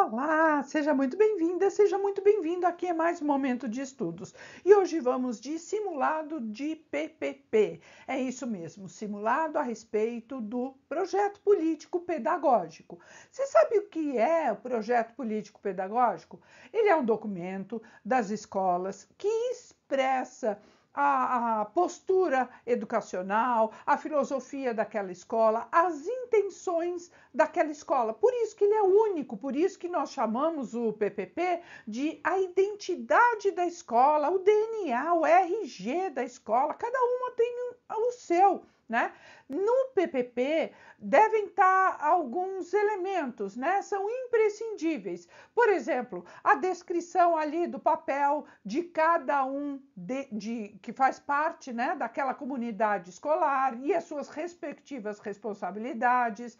Olá, seja muito bem-vinda, seja muito bem-vindo. Aqui é mais um momento de estudos. E hoje vamos de simulado de PPP. É isso mesmo, simulado a respeito do projeto político pedagógico. Você sabe o que é o projeto político pedagógico? Ele é um documento das escolas que expressa a, a postura educacional, a filosofia daquela escola, as intenções daquela escola. Por isso que ele é único, por isso que nós chamamos o PPP de a identidade da escola, o DNA, o RG da escola, cada uma tem o seu. Né? No PPP devem estar alguns elementos, né? São imprescindíveis. Por exemplo, a descrição ali do papel de cada um de, de, que faz parte, né, daquela comunidade escolar e as suas respectivas responsabilidades.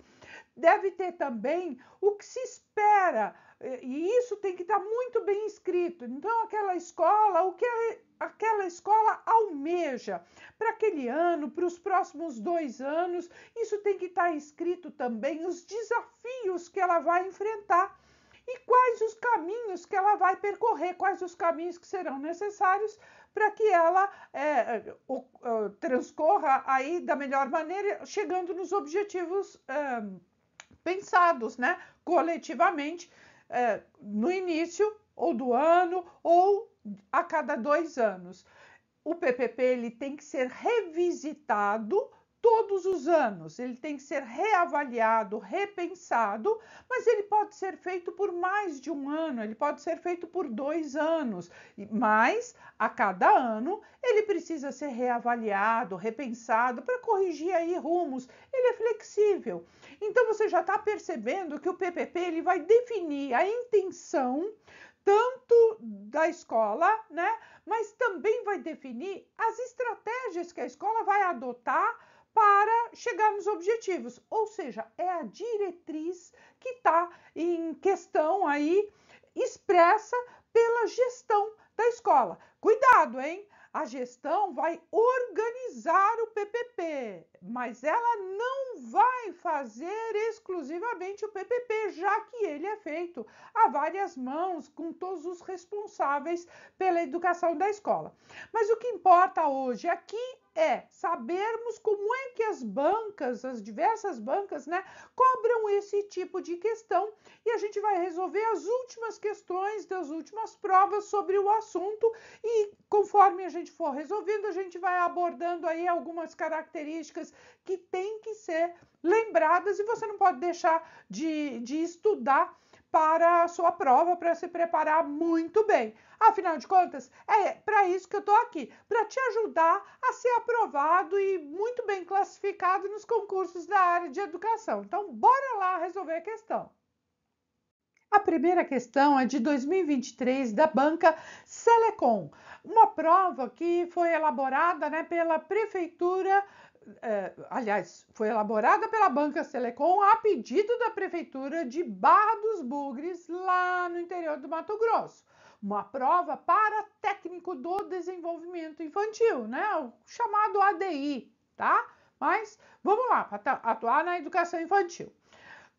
Deve ter também o que se espera é, e isso tem que estar muito bem escrito. Então, aquela escola, o que aquela escola almeja para aquele ano, para os próximos dois anos, isso tem que estar escrito também, os desafios que ela vai enfrentar e quais os caminhos que ela vai percorrer, quais os caminhos que serão necessários para que ela é, o, o, transcorra aí da melhor maneira, chegando nos objetivos é, pensados, né, coletivamente é, no início ou do ano ou a cada dois anos. O PPP ele tem que ser revisitado todos os anos. Ele tem que ser reavaliado, repensado, mas ele pode ser feito por mais de um ano, ele pode ser feito por dois anos, mas a cada ano ele precisa ser reavaliado, repensado para corrigir aí rumos. Ele é flexível. Então você já está percebendo que o PPP ele vai definir a intenção tanto da escola, né? Mas também vai definir as estratégias que a escola vai adotar para chegar nos objetivos. Ou seja, é a diretriz que está em questão aí, expressa pela gestão da escola. Cuidado, hein? A gestão vai organizar o PPP, mas ela não vai fazer exclusivamente o PPP, já que ele é feito a várias mãos, com todos os responsáveis pela educação da escola. Mas o que importa hoje aqui é sabermos como é que as bancas, as diversas bancas, né, cobram esse tipo de questão e a gente vai resolver as últimas questões das últimas provas sobre o assunto e conforme a gente for resolvendo, a gente vai abordando aí algumas características que tem que ser lembradas e você não pode deixar de, de estudar para a sua prova, para se preparar muito bem. Afinal de contas, é para isso que eu estou aqui, para te ajudar a ser aprovado e muito bem classificado nos concursos da área de educação. Então, bora lá resolver a questão. A primeira questão é de 2023 da banca Selecom, uma prova que foi elaborada né, pela Prefeitura é, aliás, foi elaborada pela Banca Selecom a pedido da Prefeitura de Barra dos Bugres, lá no interior do Mato Grosso. Uma prova para técnico do desenvolvimento infantil, né? O chamado ADI, tá? Mas vamos lá, para atuar na educação infantil.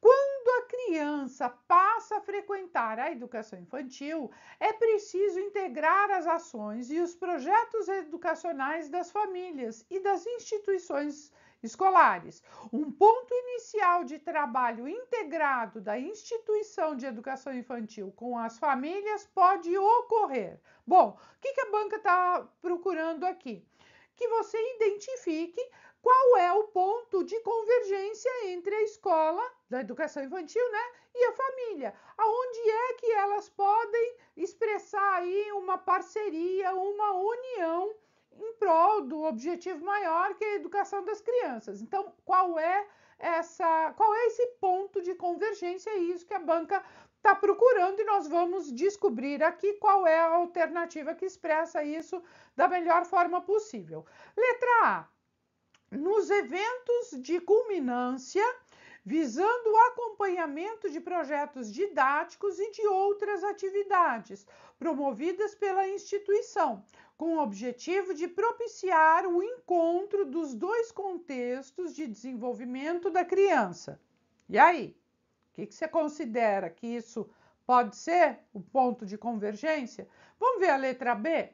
Quando a criança passa a frequentar a educação infantil, é preciso integrar as ações e os projetos educacionais das famílias e das instituições escolares. Um ponto inicial de trabalho integrado da instituição de educação infantil com as famílias pode ocorrer. Bom, o que, a banca está procurando aqui? Que você identifique qual é o ponto de convergência entre a escola da educação infantil, né? E a família. Aonde é que elas podem expressar aí uma parceria, uma união em prol do objetivo maior que é a educação das crianças. Então, qual é essa, qual é esse ponto de convergência? É isso que a banca está procurando e nós vamos descobrir aqui qual é a alternativa que expressa isso da melhor forma possível. Letra A. Nos eventos de culminância, visando o acompanhamento de projetos didáticos e de outras atividades promovidas pela instituição, com o objetivo de propiciar o encontro dos dois contextos de desenvolvimento da criança. E aí, o que, que você considera que isso pode ser o ponto de convergência? Vamos ver a letra B?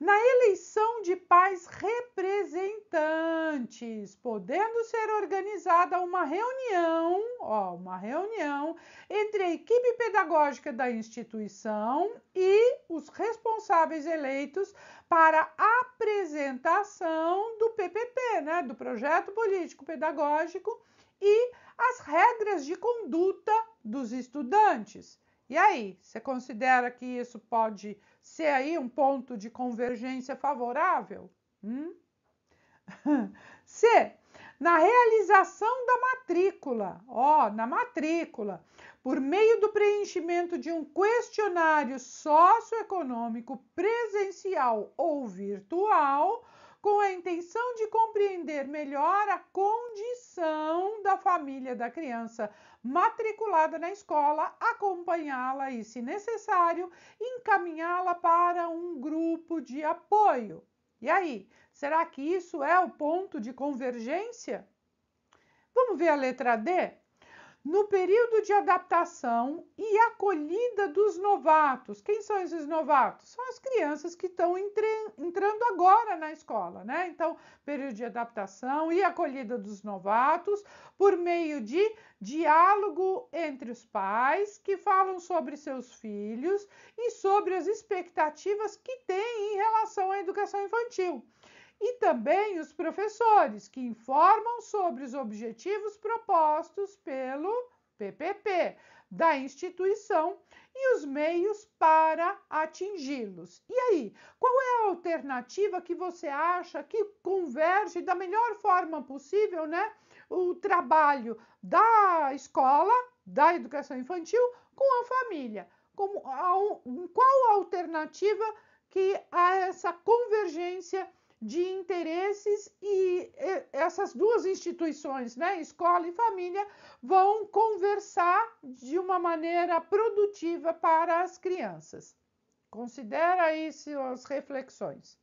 na eleição de pais representantes, podendo ser organizada uma reunião, ó, uma reunião entre a equipe pedagógica da instituição e os responsáveis eleitos para apresentação do PPP, né, do projeto político pedagógico e as regras de conduta dos estudantes. E aí, você considera que isso pode ser aí um ponto de convergência favorável? Hum? C. Na realização da matrícula, ó, na matrícula, por meio do preenchimento de um questionário socioeconômico presencial ou virtual com a intenção de compreender melhor a condição da família da criança matriculada na escola, acompanhá-la e, se necessário, encaminhá-la para um grupo de apoio. E aí, será que isso é o ponto de convergência? Vamos ver a letra D? no período de adaptação e acolhida dos novatos. Quem são esses novatos? São as crianças que estão entrando agora na escola, né? Então, período de adaptação e acolhida dos novatos por meio de diálogo entre os pais que falam sobre seus filhos e sobre as expectativas que têm em relação à educação infantil e também os professores, que informam sobre os objetivos propostos pelo PPP da instituição e os meios para atingi-los. E aí, qual é a alternativa que você acha que converge da melhor forma possível, né, o trabalho da escola, da educação infantil com a família? Como, a, qual a alternativa que a essa convergência de interesses e essas duas instituições, né, escola e família, vão conversar de uma maneira produtiva para as crianças. Considera aí as reflexões.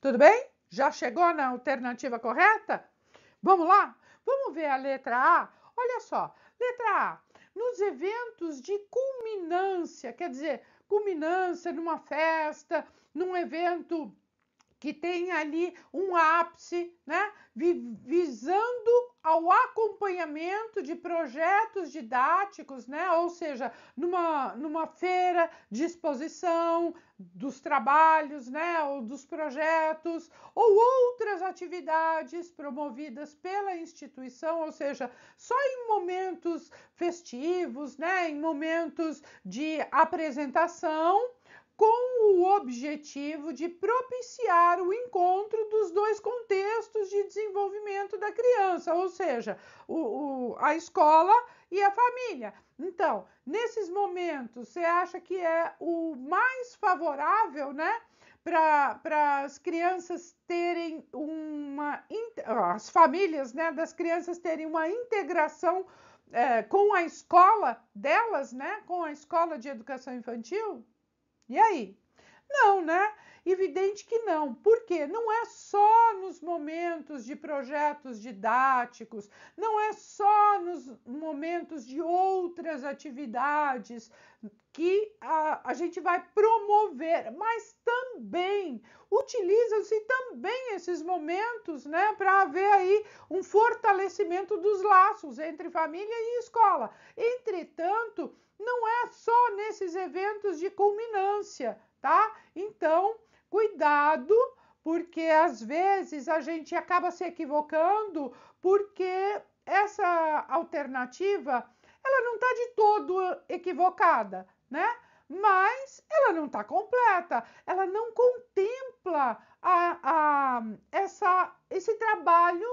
Tudo bem? Já chegou na alternativa correta? Vamos lá? Vamos ver a letra A? Olha só, letra A nos eventos de culminância, quer dizer, culminância numa festa, num evento que tem ali um ápice, né, visando ao acompanhamento de projetos didáticos, né, ou seja, numa, numa feira de exposição dos trabalhos, né, ou dos projetos, ou outras atividades promovidas pela instituição, ou seja, só em momentos festivos, né, em momentos de apresentação com o objetivo de propiciar o encontro dos dois contextos de desenvolvimento da criança, ou seja, o, o, a escola e a família. Então, nesses momentos, você acha que é o mais favorável, né? Para as crianças terem uma. as famílias né, das crianças terem uma integração é, com a escola delas, né? Com a escola de educação infantil? E aí? Não, né? Evidente que não. Por quê? Não é só nos momentos de projetos didáticos, não é só nos momentos de outras atividades que a, a gente vai promover, mas também utilizam-se também esses momentos, né, para haver aí um fortalecimento dos laços entre família e escola. Entretanto, não é só nesses eventos de culminância, tá? Então, cuidado, porque às vezes a gente acaba se equivocando porque essa alternativa ela não está de todo equivocada, né? Mas ela não está completa, ela não contempla a, a, essa, esse trabalho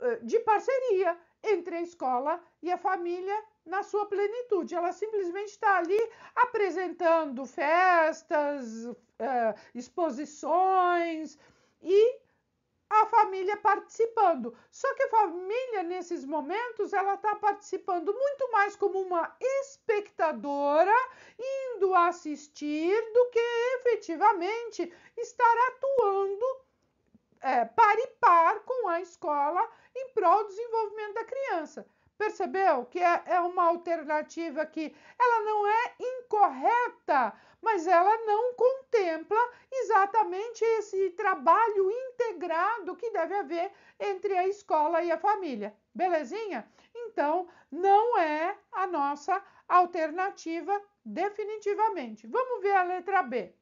eh, de parceria entre a escola e a família na sua plenitude. Ela simplesmente está ali apresentando festas, é, exposições e a família participando. Só que a família, nesses momentos, ela está participando muito mais como uma espectadora, indo assistir, do que efetivamente estar atuando é, par e par com a escola em prol do desenvolvimento da criança. Percebeu que é, é uma alternativa que ela não é incorreta, mas ela não contempla exatamente esse trabalho integrado que deve haver entre a escola e a família. Belezinha? Então, não é a nossa alternativa definitivamente. Vamos ver a letra B.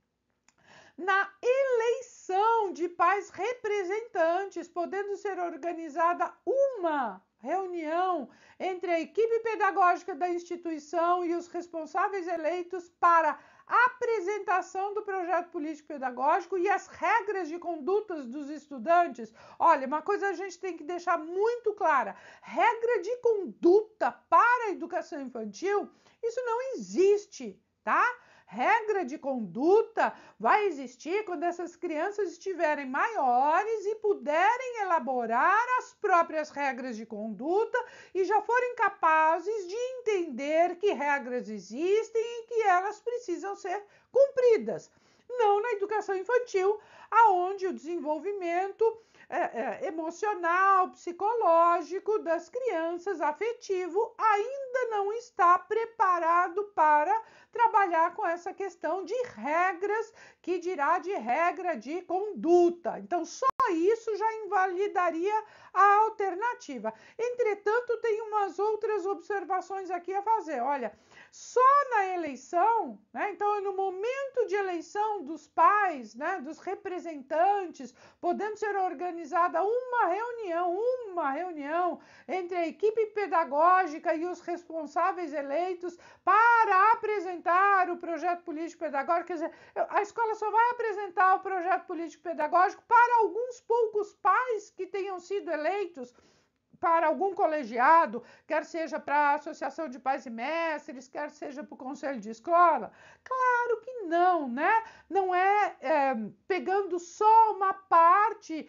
Na eleição de pais representantes, podendo ser organizada uma reunião entre a equipe pedagógica da instituição e os responsáveis eleitos para apresentação do projeto político pedagógico e as regras de condutas dos estudantes. Olha, uma coisa a gente tem que deixar muito clara: regra de conduta para a educação infantil, isso não existe, tá? regra de conduta vai existir quando essas crianças estiverem maiores e puderem elaborar as próprias regras de conduta e já forem capazes de entender que regras existem e que elas precisam ser cumpridas não na educação infantil, aonde o desenvolvimento é, é, emocional, psicológico das crianças, afetivo, ainda não está preparado para trabalhar com essa questão de regras, que dirá de regra de conduta. Então, só isso já invalidaria a alternativa. Entretanto, tem umas outras observações aqui a fazer. Olha, só na eleição, né? então no momento de eleição dos pais, né, dos representantes, podendo ser organizada uma reunião, uma reunião entre a equipe pedagógica e os responsáveis eleitos para apresentar o projeto político pedagógico. Quer dizer, a escola só vai apresentar o projeto político pedagógico para alguns poucos pais que tenham sido eleitos para algum colegiado, quer seja para a Associação de Pais e Mestres, quer seja para o Conselho de Escola? Claro que não, né? Não é, é pegando só uma parte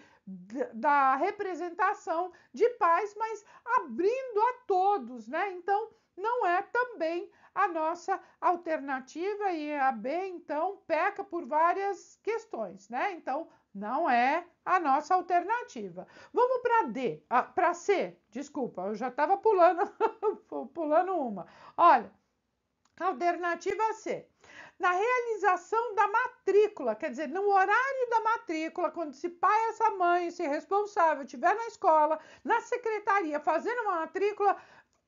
da representação de pais, mas abrindo a todos, né? Então, não é também a nossa alternativa e a B, então, peca por várias questões, né? Então, não é a nossa alternativa. Vamos para D, ah, para C, desculpa, eu já estava pulando, pulando uma. Olha, alternativa C. Na realização da matrícula, quer dizer, no horário da matrícula, quando esse pai, essa mãe, esse responsável estiver na escola, na secretaria, fazendo uma matrícula,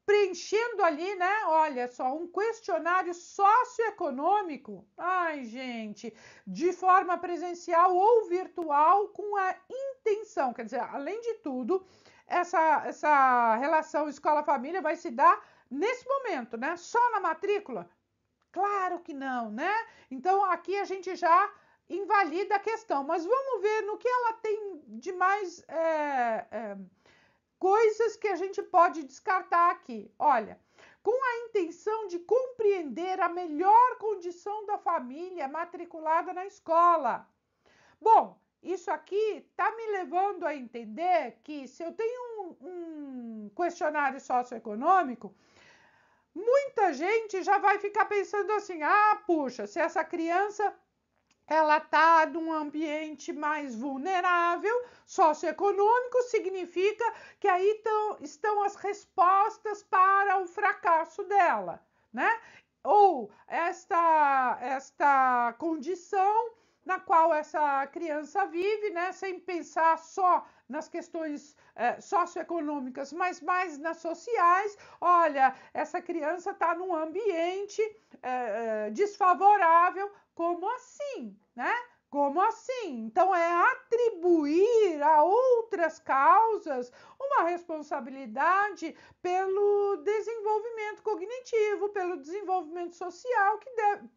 preenchendo ali, né? Olha só, um questionário socioeconômico. Ai, gente, de forma presencial ou virtual com a intenção, quer dizer, além de tudo, essa essa relação escola-família vai se dar nesse momento, né? Só na matrícula? Claro que não, né? Então aqui a gente já invalida a questão, mas vamos ver no que ela tem de mais é, é, coisas que a gente pode descartar aqui. Olha, com a intenção de compreender a melhor condição da família matriculada na escola. Bom, isso aqui está me levando a entender que se eu tenho um, um questionário socioeconômico, muita gente já vai ficar pensando assim: ah, puxa, se essa criança ela está num ambiente mais vulnerável, socioeconômico, significa que aí tão, estão as respostas para o fracasso dela, né? Ou esta, esta condição na qual essa criança vive, né, sem pensar só nas questões eh, socioeconômicas, mas mais nas sociais. Olha, essa criança está num ambiente eh, eh, desfavorável como assim, né? Como assim? Então é atribuir a outras causas uma responsabilidade pelo desenvolvimento cognitivo, pelo desenvolvimento social que deve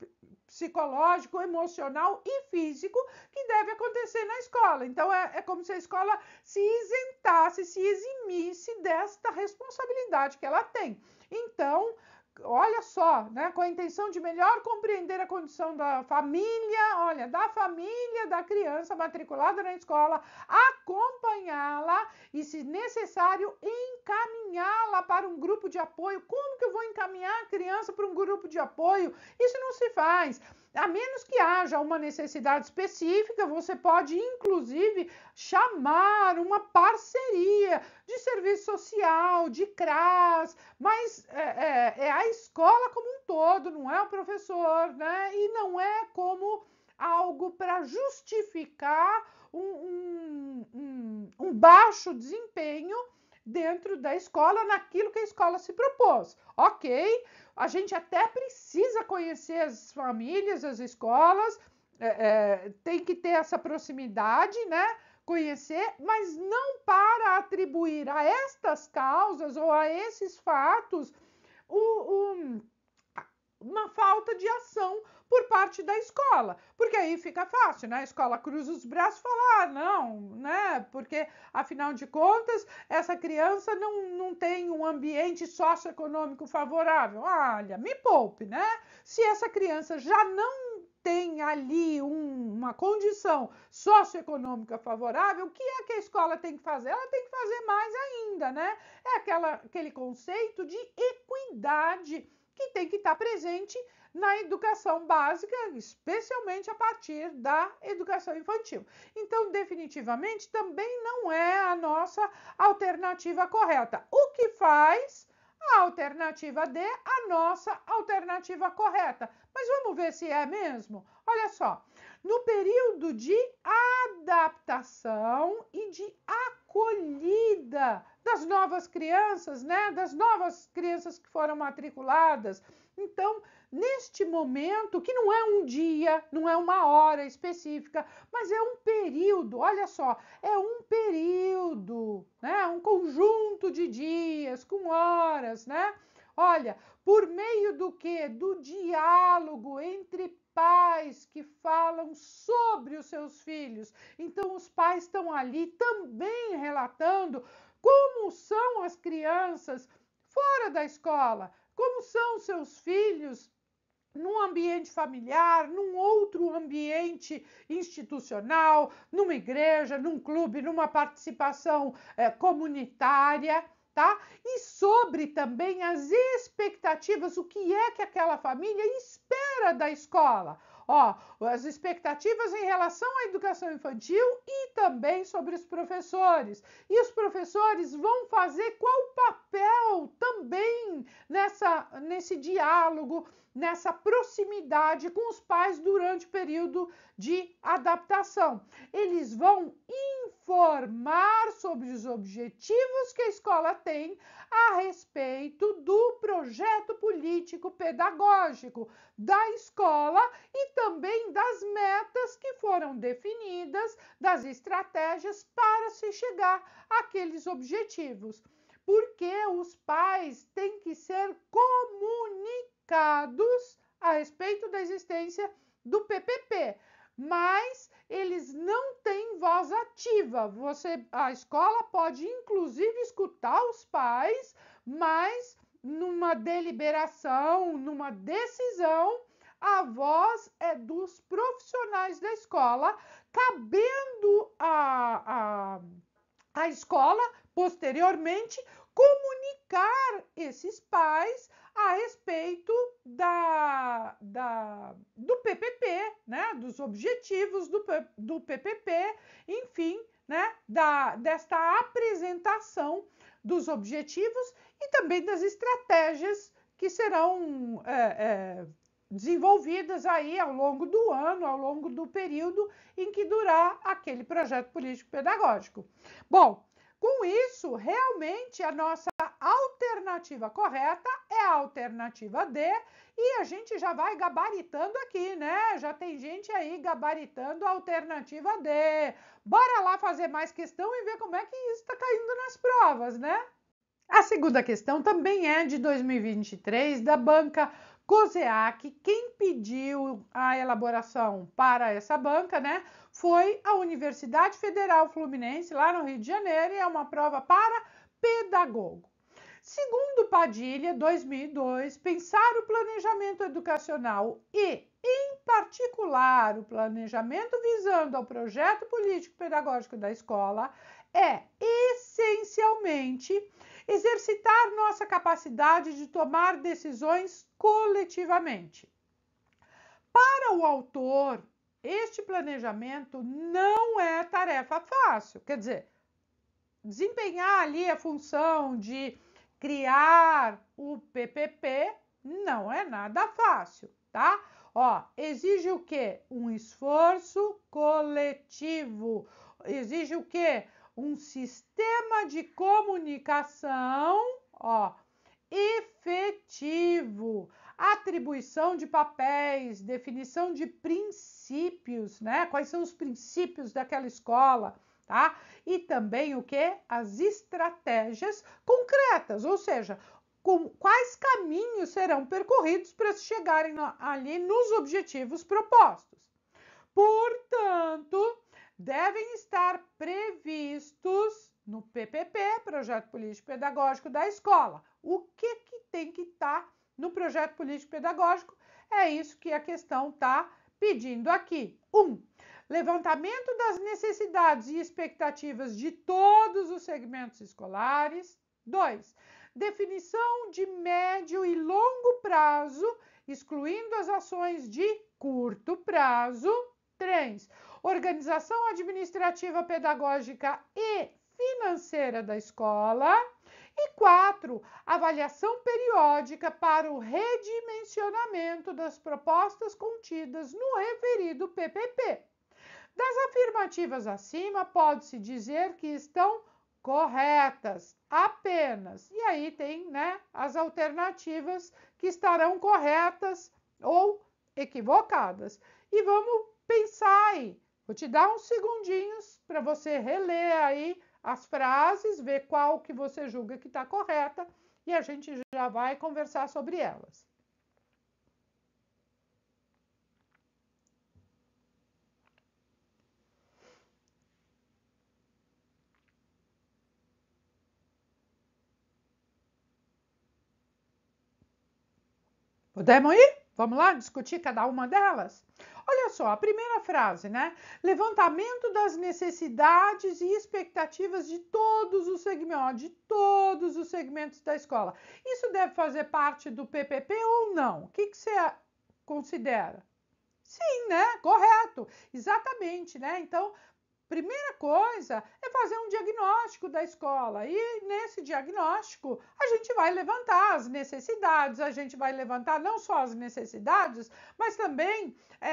psicológico, emocional e físico que deve acontecer na escola. Então é, é como se a escola se isentasse, se eximisse desta responsabilidade que ela tem. Então, olha só, né, com a intenção de melhor compreender a condição da família, olha, da família da criança matriculada na escola, acompanhá-la e, se necessário, encaminhá-la para um grupo de apoio. Como que eu vou encaminhar a criança para um grupo de apoio? Isso não se faz. A menos que haja uma necessidade específica, você pode inclusive chamar uma parceria de serviço social, de CRAS, mas é, é, é a escola como um todo, não é o professor, né? E não é como algo para justificar um, um, um, um baixo desempenho dentro da escola, naquilo que a escola se propôs. Ok, a gente até precisa conhecer as famílias, as escolas, é, é, tem que ter essa proximidade, né? Conhecer, mas não para atribuir a estas causas ou a esses fatos o, o, uma falta de ação, por parte da escola, porque aí fica fácil, né? A escola cruza os braços e fala: ah, não, né? Porque afinal de contas, essa criança não, não tem um ambiente socioeconômico favorável. Olha, me poupe, né? Se essa criança já não tem ali um, uma condição socioeconômica favorável, o que é que a escola tem que fazer? Ela tem que fazer mais ainda, né? É aquela, aquele conceito de equidade que tem que estar presente na educação básica, especialmente a partir da educação infantil. Então, definitivamente, também não é a nossa alternativa correta. O que faz a alternativa D a nossa alternativa correta? Mas vamos ver se é mesmo? Olha só, no período de adaptação e de acolhida das novas crianças, né? Das novas crianças que foram matriculadas. Então, neste momento, que não é um dia, não é uma hora específica, mas é um período, olha só, é um período, né? Um conjunto de dias com horas, né? Olha, por meio do que? Do diálogo entre pais que falam sobre os seus filhos. Então, os pais estão ali também relatando como são as crianças fora da escola, como são seus filhos num ambiente familiar, num outro ambiente institucional, numa igreja, num clube, numa participação é, comunitária tá? E sobre também as expectativas, o que é que aquela família espera da escola. Ó, as expectativas em relação à educação infantil e também sobre os professores. E os professores vão fazer qual papel também nessa, nesse diálogo, nessa proximidade com os pais durante o período de adaptação. Eles vão informar sobre os objetivos que a escola tem a respeito do projeto político pedagógico da escola e também das metas que foram definidas, das estratégias para se chegar àqueles objetivos. Porque os pais têm que ser comunicados comunicados a respeito da existência do PPP, mas eles não têm voz ativa. Você, a escola pode inclusive escutar os pais, mas numa deliberação, numa decisão, a voz é dos profissionais da escola, cabendo a, a, a escola posteriormente comunicar esses pais a respeito da, da, do PPP, né, dos objetivos do, do PPP, enfim, né, da, desta apresentação dos objetivos e também das estratégias que serão é, é, desenvolvidas aí ao longo do ano, ao longo do período em que durar aquele projeto político-pedagógico. Bom, com isso, realmente a nossa alternativa correta é a alternativa D e a gente já vai gabaritando aqui, né? Já tem gente aí gabaritando a alternativa D. Bora lá fazer mais questão e ver como é que isso está caindo nas provas, né? A segunda questão também é de 2023 da banca COSEAC, quem pediu a elaboração para essa banca, né, foi a Universidade Federal Fluminense, lá no Rio de Janeiro, e é uma prova para pedagogo. Segundo Padilha, 2002, pensar o planejamento educacional e, em particular, o planejamento visando ao projeto político-pedagógico da escola é essencialmente exercitar nossa capacidade de tomar decisões coletivamente. Para o autor, este planejamento não é tarefa fácil, quer dizer, desempenhar ali a função de criar o PPP não é nada fácil, tá? Ó, exige o quê? Um esforço coletivo. Exige o quê? um sistema de comunicação, ó, efetivo, atribuição de papéis, definição de princípios, né? Quais são os princípios daquela escola, tá? E também o que? As estratégias concretas, ou seja, com quais caminhos serão percorridos para se chegarem ali nos objetivos propostos devem estar previstos no PPP, Projeto Político Pedagógico da Escola. O que, que tem que estar tá no Projeto Político Pedagógico? É isso que a questão está pedindo aqui. Um, levantamento das necessidades e expectativas de todos os segmentos escolares. Dois, definição de médio e longo prazo, excluindo as ações de curto prazo. Três, organização administrativa, pedagógica e financeira da escola. E quatro, avaliação periódica para o redimensionamento das propostas contidas no referido PPP. Das afirmativas acima, pode-se dizer que estão corretas apenas. E aí tem né, as alternativas que estarão corretas ou equivocadas. E vamos pensar aí Vou te dar uns segundinhos para você reler aí as frases, ver qual que você julga que está correta e a gente já vai conversar sobre elas. Podemos ir? Vamos lá discutir cada uma delas? Olha só, a primeira frase, né? Levantamento das necessidades e expectativas de todos os segmentos, de todos os segmentos da escola. Isso deve fazer parte do PPP ou não? O que, que você considera? Sim, né? Correto, exatamente, né? Então, Primeira coisa é fazer um diagnóstico da escola e nesse diagnóstico a gente vai levantar as necessidades, a gente vai levantar não só as necessidades, mas também é,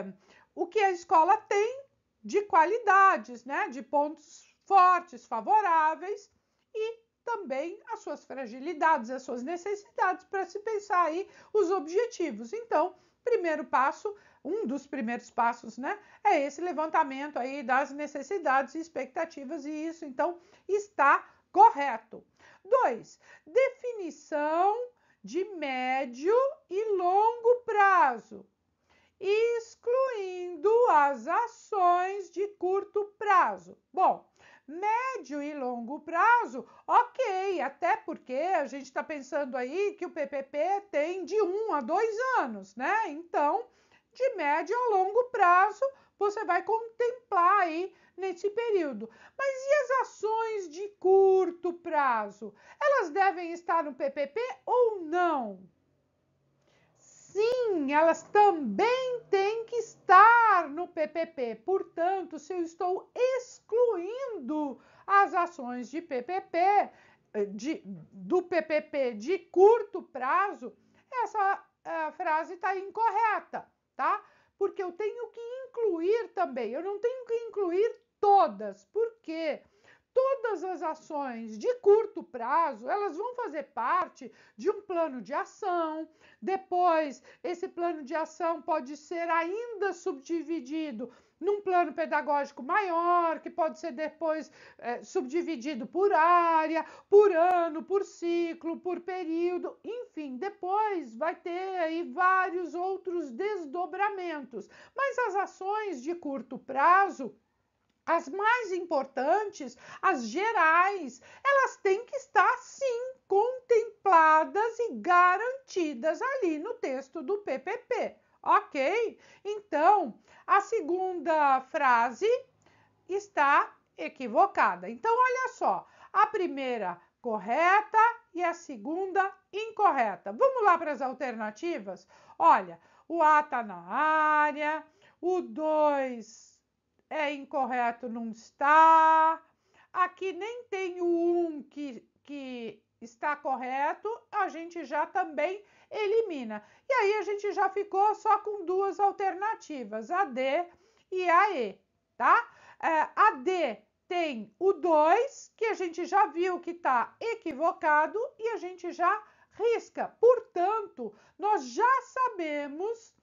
é, o que a escola tem de qualidades, né, de pontos fortes, favoráveis e também as suas fragilidades, as suas necessidades para se pensar aí os objetivos. Então, primeiro passo um dos primeiros passos, né, é esse levantamento aí das necessidades e expectativas e isso então está correto. Dois, definição de médio e longo prazo, excluindo as ações de curto prazo. Bom, médio e longo prazo, ok, até porque a gente está pensando aí que o PPP tem de um a dois anos, né? Então, de médio a longo prazo você vai contemplar aí nesse período. Mas e as ações de curto prazo? Elas devem estar no PPP ou não? Sim, elas também têm que estar no PPP. Portanto, se eu estou excluindo as ações de PPP, eh, de, do PPP de curto prazo, essa eh, frase está incorreta tá? Porque eu tenho que incluir também, eu não tenho que incluir todas, porque todas as ações de curto prazo, elas vão fazer parte de um plano de ação. Depois, esse plano de ação pode ser ainda subdividido num plano pedagógico maior, que pode ser depois é, subdividido por área, por ano, por ciclo, por período, enfim, depois vai ter aí vários outros desdobramentos. Mas as ações de curto prazo, as mais importantes, as gerais, elas têm que estar sim contempladas e garantidas ali no texto do PPP. Ok? Então, a segunda frase está equivocada. Então, olha só, a primeira correta e a segunda incorreta. Vamos lá para as alternativas? Olha, o A está na área, o 2 é incorreto, não está. Aqui nem tem o 1 um que, que está correto, a gente já também elimina. E aí a gente já ficou só com duas alternativas, a D e a E, tá? É, a D tem o 2, que a gente já viu que está equivocado e a gente já risca. Portanto, nós já sabemos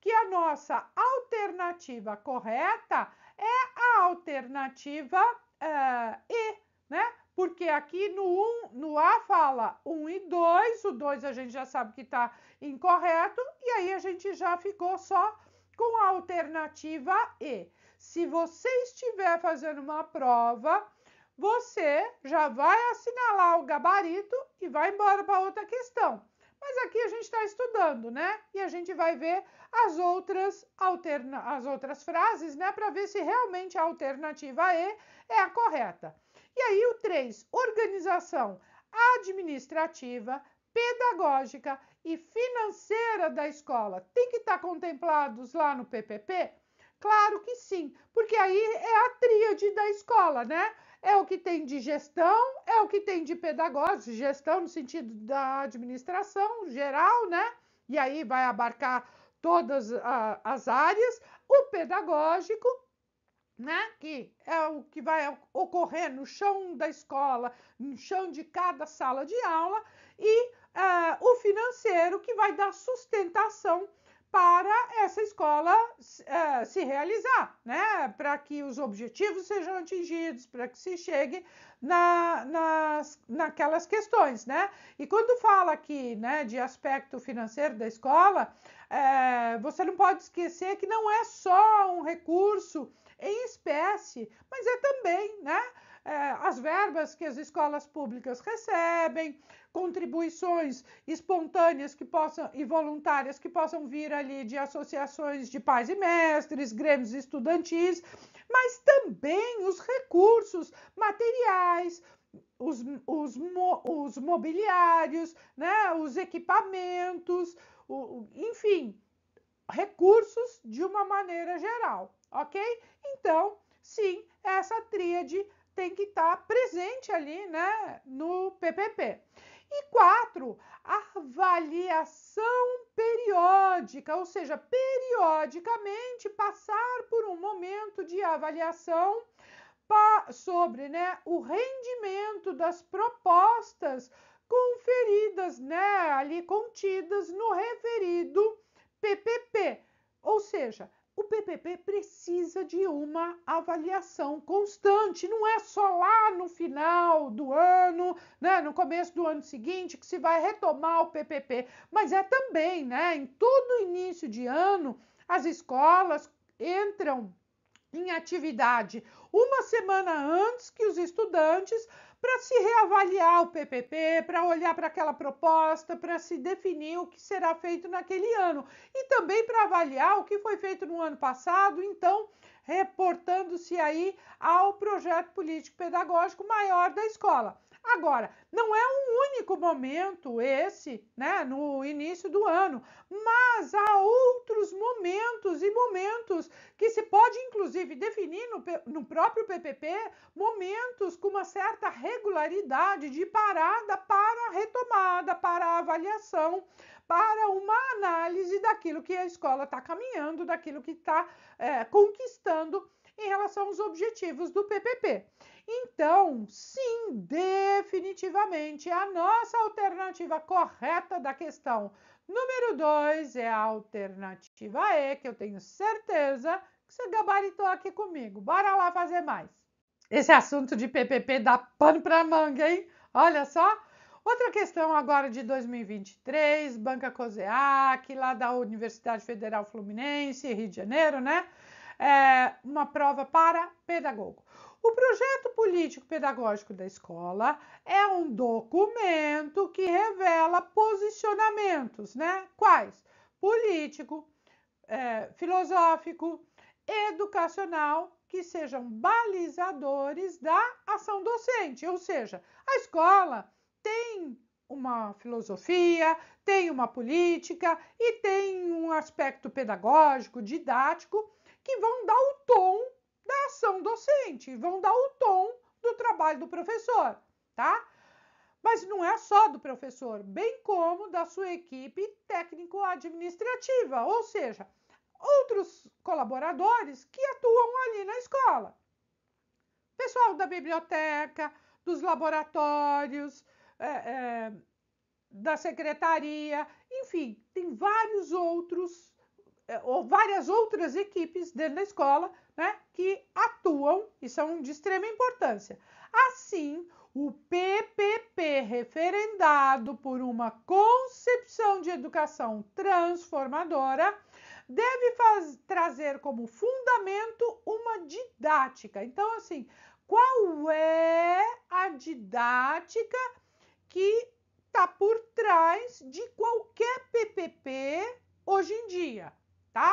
que a nossa alternativa correta é a alternativa uh, E, né? porque aqui no, um, no A fala 1 um e 2, o 2 a gente já sabe que está incorreto, e aí a gente já ficou só com a alternativa E. Se você estiver fazendo uma prova, você já vai assinalar o gabarito e vai embora para outra questão. Mas aqui a gente está estudando, né? E a gente vai ver as outras, alterna as outras frases, né? Para ver se realmente a alternativa E é a correta. E aí o 3, organização administrativa, pedagógica e financeira da escola. Tem que estar tá contemplados lá no PPP? Claro que sim, porque aí é a tríade da escola, né? É o que tem de gestão, é o que tem de pedagógico, gestão no sentido da administração geral, né? E aí vai abarcar todas as áreas, o pedagógico né? que é o que vai ocorrer no chão da escola, no chão de cada sala de aula, e uh, o financeiro que vai dar sustentação para essa escola uh, se realizar, né? para que os objetivos sejam atingidos, para que se chegue na, nas, naquelas questões. Né? E quando fala aqui né, de aspecto financeiro da escola, uh, você não pode esquecer que não é só um recurso em espécie, mas é também né, é, as verbas que as escolas públicas recebem, contribuições espontâneas que possam e voluntárias que possam vir ali de associações de pais e mestres, grêmios estudantis, mas também os recursos materiais, os, os, os mobiliários, né, os equipamentos, o, enfim, recursos de uma maneira geral ok? Então, sim, essa tríade tem que estar tá presente ali, né, no PPP. E quatro, avaliação periódica, ou seja, periodicamente passar por um momento de avaliação sobre né, o rendimento das propostas conferidas, né, ali contidas no referido PPP. Ou seja, o PPP precisa de uma avaliação constante, não é só lá no final do ano, né, no começo do ano seguinte que se vai retomar o PPP, mas é também, né, em todo início de ano, as escolas entram em atividade uma semana antes que os estudantes para se reavaliar o PPP, para olhar para aquela proposta, para se definir o que será feito naquele ano e também para avaliar o que foi feito no ano passado, então reportando-se aí ao projeto político pedagógico maior da escola. Agora, não é um único momento esse, né, no início do ano, mas há outros momentos e momentos que se pode, inclusive, definir no, no próprio PPP, momentos com uma certa regularidade de parada para retomada, para avaliação, para uma análise daquilo que a escola está caminhando, daquilo que está é, eh, conquistando em relação aos objetivos do PPP. Então, sim, definitivamente, a nossa alternativa correta da questão número 2 é a alternativa E, que eu tenho certeza que você gabaritou aqui comigo. Bora lá fazer mais. Esse assunto de PPP dá pano para manga, hein? Olha só. Outra questão agora de 2023, Banca COSEAC, lá da Universidade Federal Fluminense, Rio de Janeiro, né? É uma prova para pedagogo. O projeto político-pedagógico da escola é um documento que revela posicionamentos, né? Quais? Político, é, filosófico, educacional, que sejam balizadores da ação docente. Ou seja, a escola tem uma filosofia, tem uma política e tem um aspecto pedagógico, didático, que vão dar o tom da ação docente, vão dar o tom do trabalho do professor, tá? Mas não é só do professor, bem como da sua equipe técnico-administrativa, ou seja, outros colaboradores que atuam ali na escola. Pessoal da biblioteca, dos laboratórios, é, é, da secretaria, enfim, tem vários outros é, ou várias outras equipes dentro da escola né, que atuam e são de extrema importância. Assim, o PPP, referendado por uma concepção de educação transformadora, deve faz, trazer como fundamento uma didática. Então, assim, qual é a didática que está por trás de qualquer PPP hoje em dia? tá?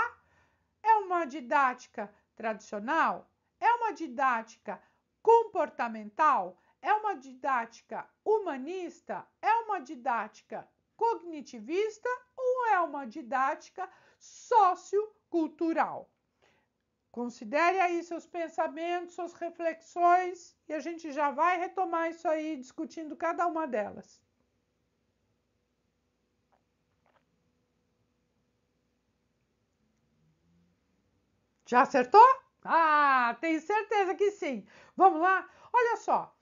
É uma didática tradicional? É uma didática comportamental? É uma didática humanista? É uma didática cognitivista ou é uma didática sociocultural? Considere aí seus pensamentos, suas reflexões e a gente já vai retomar isso aí discutindo cada uma delas. Já acertou? Ah, tenho certeza que sim. Vamos lá? Olha só.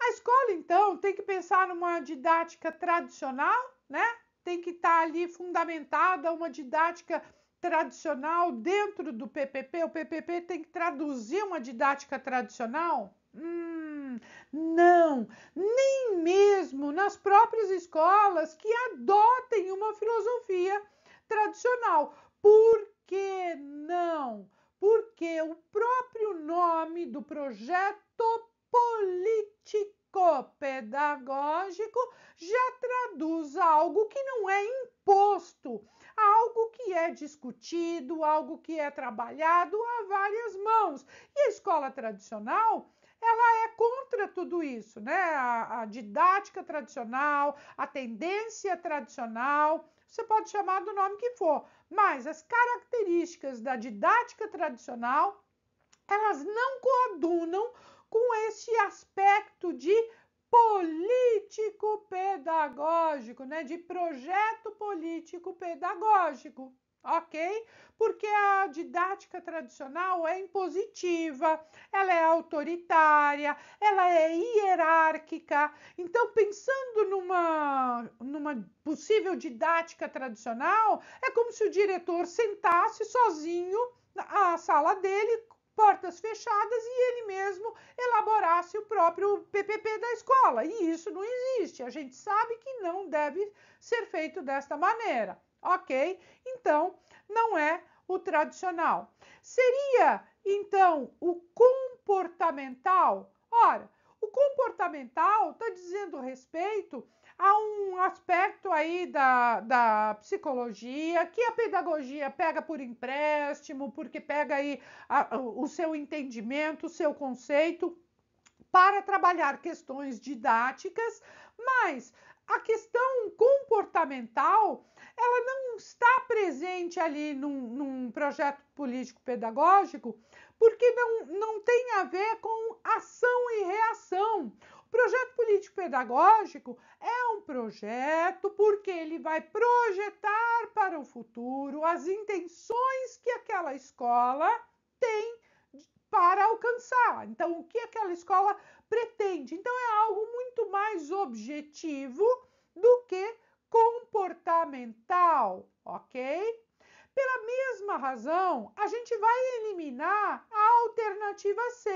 A escola, então, tem que pensar numa didática tradicional, né? Tem que estar tá ali fundamentada uma didática tradicional dentro do PPP. O PPP tem que traduzir uma didática tradicional? Hum, não, nem mesmo nas próprias escolas que adotem uma filosofia tradicional. Por que não? Porque o próprio nome do projeto político-pedagógico já traduz algo que não é imposto, algo que é discutido, algo que é trabalhado a várias mãos. E a escola tradicional ela é contra tudo isso, né? A, a, didática tradicional, a tendência tradicional, você pode chamar do nome que for, mas as características da didática tradicional, elas não coadunam com esse aspecto de político pedagógico, né, de projeto político pedagógico ok? Porque a didática tradicional é impositiva, ela é autoritária, ela é hierárquica. Então, pensando numa, numa possível didática tradicional, é como se o diretor sentasse sozinho na sala dele, portas fechadas, e ele mesmo elaborasse o próprio PPP da escola. E isso não existe. A gente sabe que não deve ser feito desta maneira ok? Então, não é o tradicional. Seria, então, o comportamental? Ora, o comportamental está dizendo respeito a um aspecto aí da, da psicologia que a pedagogia pega por empréstimo, porque pega aí a, o seu entendimento, o seu conceito para trabalhar questões didáticas, mas a questão comportamental ela não está presente ali num, num projeto político-pedagógico porque não, não tem a ver com ação e reação. O projeto político-pedagógico é um projeto porque ele vai projetar para o futuro as intenções que aquela escola tem para alcançar. Então, o que aquela escola pretende? Então, é algo muito mais objetivo do que comportamental, ok? Pela mesma razão, a gente vai eliminar a alternativa C.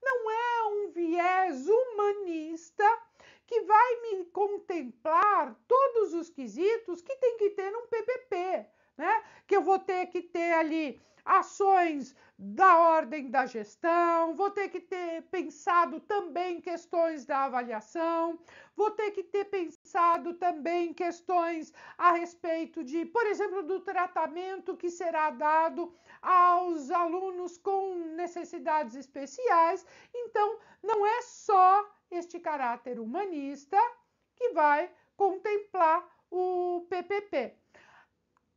Não é um viés humanista que vai me contemplar todos os quesitos que tem que ter num PPP, né? Que eu vou ter que ter ali ações da ordem da gestão, vou ter que ter pensado também questões da avaliação, vou ter que ter pensado também questões a respeito de, por exemplo, do tratamento que será dado aos alunos com necessidades especiais. Então, não é só este caráter humanista que vai contemplar o PPP.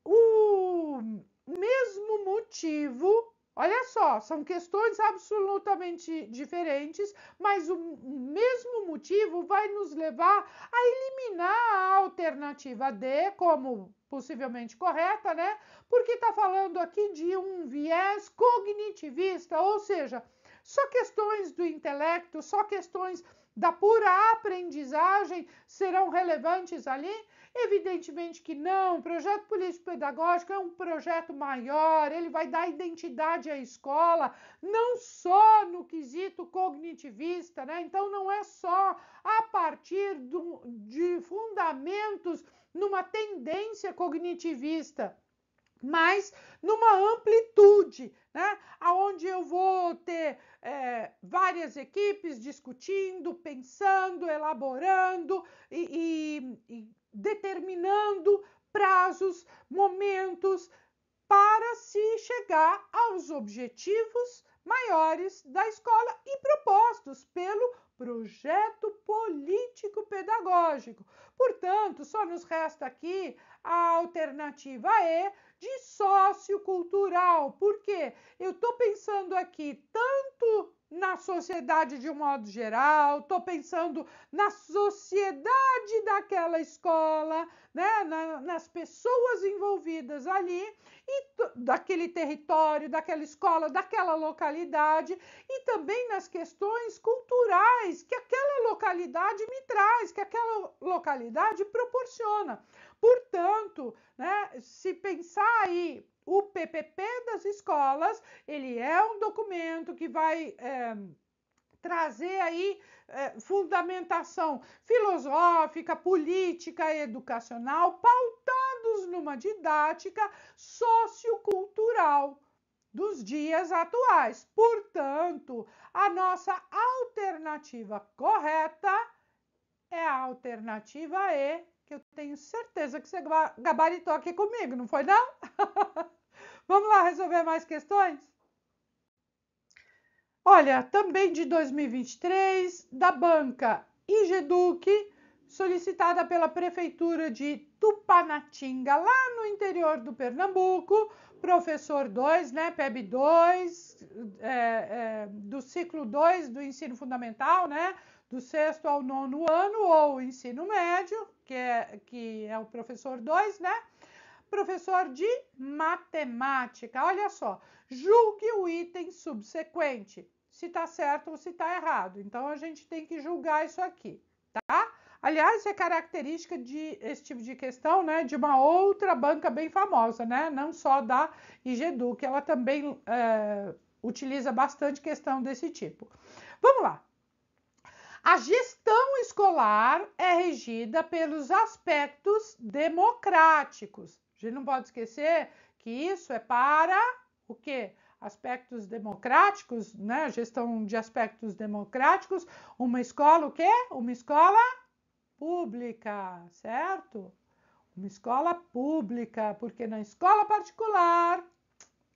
O mesmo motivo. Olha só, são questões absolutamente diferentes, mas o mesmo motivo vai nos levar a eliminar a alternativa D como possivelmente correta, né? Porque está falando aqui de um viés cognitivista, ou seja, só questões do intelecto, só questões da pura aprendizagem serão relevantes ali. Evidentemente que não. O projeto político-pedagógico é um projeto maior, ele vai dar identidade à escola, não só no quesito cognitivista, né? Então, não é só a partir do, de fundamentos numa tendência cognitivista mas numa amplitude, né? Onde eu vou ter é, várias equipes discutindo, pensando, elaborando e, e, e determinando prazos, momentos para se chegar aos objetivos maiores da escola e propostos pelo projeto político pedagógico. Portanto, só nos resta aqui a alternativa E de sociocultural. porque Eu estou pensando aqui tanto na sociedade de um modo geral, estou pensando na sociedade daquela escola, né? Na, nas pessoas envolvidas ali, e daquele território, daquela escola, daquela localidade, e também nas questões culturais que aquela localidade me traz, que aquela localidade proporciona. Portanto, né, se pensar aí o PPP das escolas, ele é um documento que vai é, trazer aí é, fundamentação filosófica, política, educacional, pautados numa didática sociocultural dos dias atuais. Portanto, a nossa alternativa correta é a alternativa E, que eu tenho certeza que você gabaritou aqui comigo, não foi não? Vamos lá resolver mais questões? Olha, também de 2023, da banca Igeduque, solicitada pela Prefeitura de Tupanatinga, lá no interior do Pernambuco, professor 2, né, PEB 2, é, é, do ciclo 2 do ensino fundamental, né, do sexto ao nono ano ou ensino médio, que é, que é o professor 2, né? Professor de matemática. Olha só, julgue o item subsequente, se tá certo ou se tá errado. Então a gente tem que julgar isso aqui, tá? Aliás, é característica de esse tipo de questão, né, de uma outra banca bem famosa, né, não só da IGEDU, que ela também é, utiliza bastante questão desse tipo. Vamos lá. A gestão escolar é regida pelos aspectos democráticos. A gente não pode esquecer que isso é para o quê? Aspectos democráticos, né? Gestão de aspectos democráticos. Uma escola o quê? Uma escola pública, certo? Uma escola pública, porque na escola particular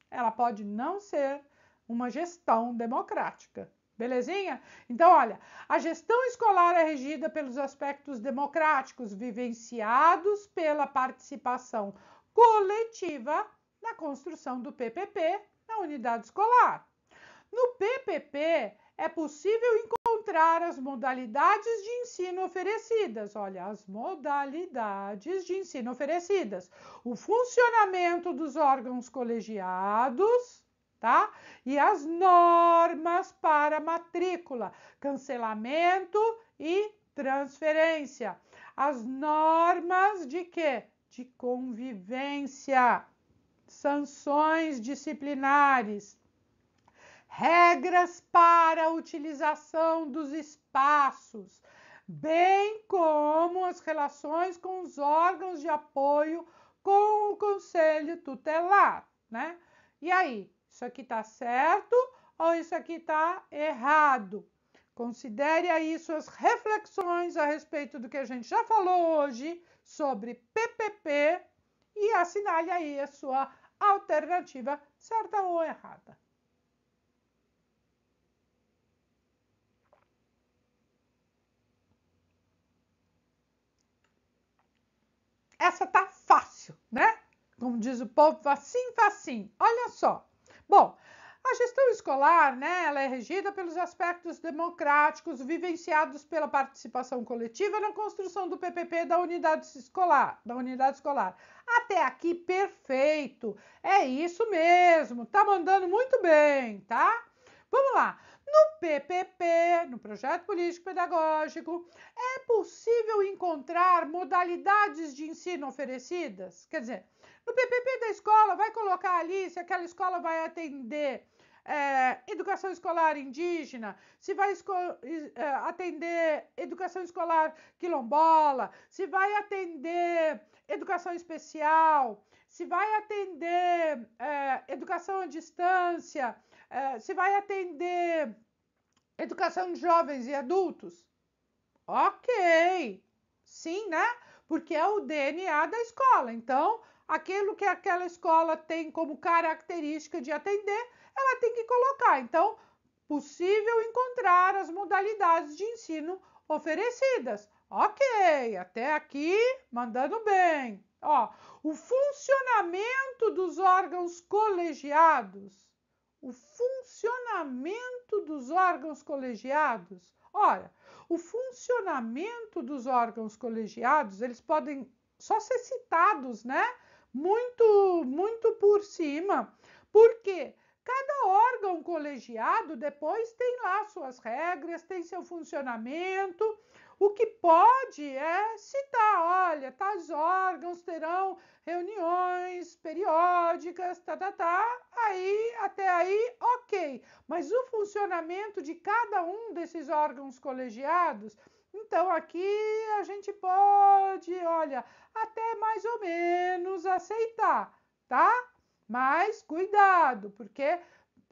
ela pode não ser uma gestão democrática. Belezinha? Então, olha, a gestão escolar é regida pelos aspectos democráticos vivenciados pela participação coletiva na construção do PPP na unidade escolar. No PPP é possível encontrar as modalidades de ensino oferecidas. Olha, as modalidades de ensino oferecidas, o funcionamento dos órgãos colegiados tá? E as normas para matrícula, cancelamento e transferência. As normas de quê? De convivência, sanções disciplinares, regras para utilização dos espaços, bem como as relações com os órgãos de apoio com o conselho tutelar, né? E aí, isso aqui está certo ou isso aqui está errado? Considere aí suas reflexões a respeito do que a gente já falou hoje sobre PPP e assinale aí a sua alternativa certa ou errada. Essa tá fácil, né? Como diz o povo, assim, facinho. Olha só, Bom, a gestão escolar, né, ela é regida pelos aspectos democráticos vivenciados pela participação coletiva na construção do PPP da unidade escolar, da unidade escolar. Até aqui perfeito. É isso mesmo. Tá mandando muito bem, tá? Vamos lá. No PPP, no Projeto Político Pedagógico, é possível encontrar modalidades de ensino oferecidas? Quer dizer, no PPP da escola, vai colocar ali se aquela escola vai atender é, educação escolar indígena, se vai esco é, atender educação escolar quilombola, se vai atender educação especial, se vai atender é, educação à distância, é, se vai atender educação de jovens e adultos. Ok, sim, né? Porque é o DNA da escola. Então, aquilo que aquela escola tem como característica de atender, ela tem que colocar. Então, possível encontrar as modalidades de ensino oferecidas. Ok, até aqui mandando bem. Ó, o funcionamento dos órgãos colegiados. O funcionamento dos órgãos colegiados. Ora, o funcionamento dos órgãos colegiados, eles podem só ser citados, né? muito, muito por cima, porque cada órgão colegiado depois tem lá suas regras, tem seu funcionamento. O que pode é citar, olha, tais órgãos terão reuniões periódicas, tá, tá, tá, aí, até aí, ok. Mas o funcionamento de cada um desses órgãos colegiados, então aqui a gente pode, olha, até mais ou menos aceitar, tá? Mas cuidado, porque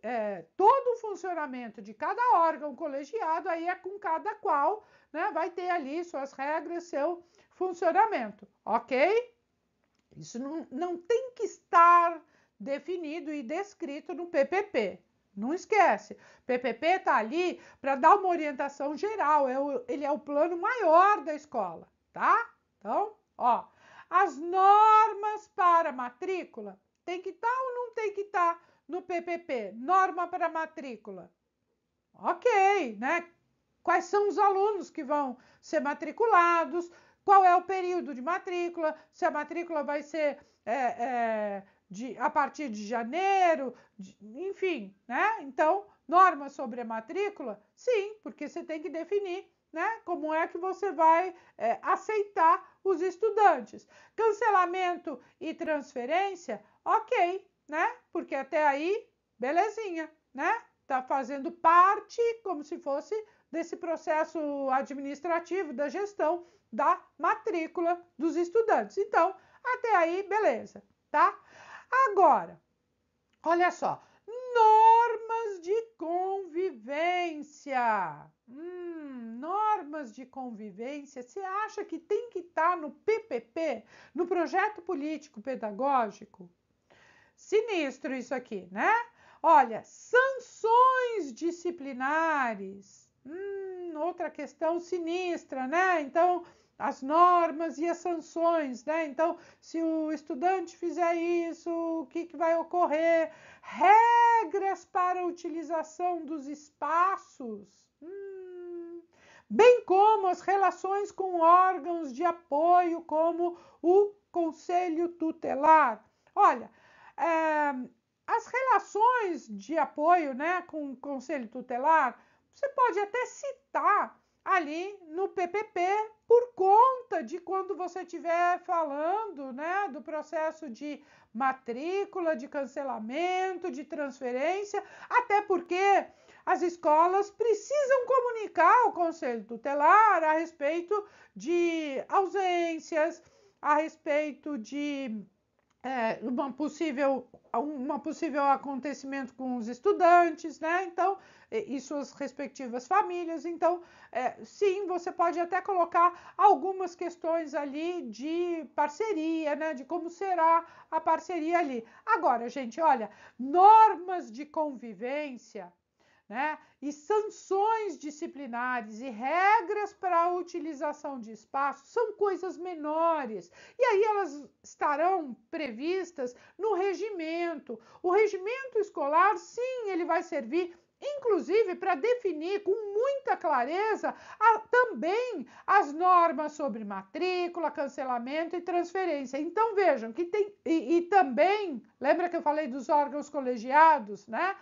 é, todo o funcionamento de cada órgão colegiado aí é com cada qual, né? Vai ter ali suas regras, seu funcionamento, ok? Isso não, não tem que estar definido e descrito no PPP, não esquece, PPP está ali para dar uma orientação geral, é o, ele é o plano maior da escola, tá? Então, ó, as normas para matrícula tem que estar tá ou não tem que estar tá no PPP? Norma para matrícula. Ok, né? Quais são os alunos que vão ser matriculados? Qual é o período de matrícula? Se a matrícula vai ser é, é, de, a partir de janeiro, de, enfim, né? Então, normas sobre a matrícula? Sim, porque você tem que definir né? Como é que você vai é, aceitar os estudantes? Cancelamento e transferência, ok, né? Porque até aí, belezinha, né? Tá fazendo parte, como se fosse desse processo administrativo da gestão da matrícula dos estudantes. Então, até aí, beleza, tá? Agora, olha só, normas de convivência. Hum, normas de convivência. Você acha que tem que estar tá no PPP, no projeto político pedagógico? Sinistro isso aqui, né? Olha, sanções disciplinares. Hum, outra questão sinistra, né? Então, as normas e as sanções, né? Então, se o estudante fizer isso, o que, que vai ocorrer? Regras para a utilização dos espaços, hum, bem como as relações com órgãos de apoio, como o conselho tutelar. Olha, é, as relações de apoio né, com o conselho tutelar, você pode até citar ali no PPP por conta de quando você estiver falando, né, do processo de matrícula, de cancelamento, de transferência, até porque as escolas precisam comunicar ao conselho tutelar a respeito de ausências, a respeito de é, uma possível um possível acontecimento com os estudantes, né? Então, e, suas respectivas famílias. Então, é, sim, você pode até colocar algumas questões ali de parceria, né? De como será a parceria ali. Agora, gente, olha, normas de convivência né? E sanções disciplinares e regras para a utilização de espaço são coisas menores. E aí elas estarão previstas no regimento. O regimento escolar, sim, ele vai servir inclusive para definir com muita clareza a, também as normas sobre matrícula, cancelamento e transferência. Então vejam que tem e, e também lembra que eu falei dos órgãos colegiados, né?